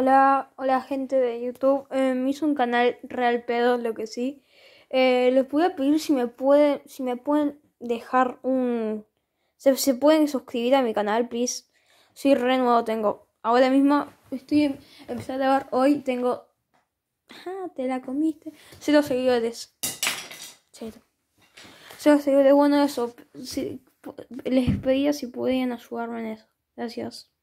Hola, hola gente de YouTube. me em, hizo un canal real pedo, lo que sí. Eh, les pude pedir si me pueden, si me pueden dejar un, se, pueden suscribir a mi canal, please. Soy re nuevo, tengo. Ahora mismo estoy em, empezando a grabar hoy, tengo. Ah, te la comiste. Cero seguidores. Cero. Cero seguidores. Bueno, eso. les pedía si podían ayudarme en eso. Gracias.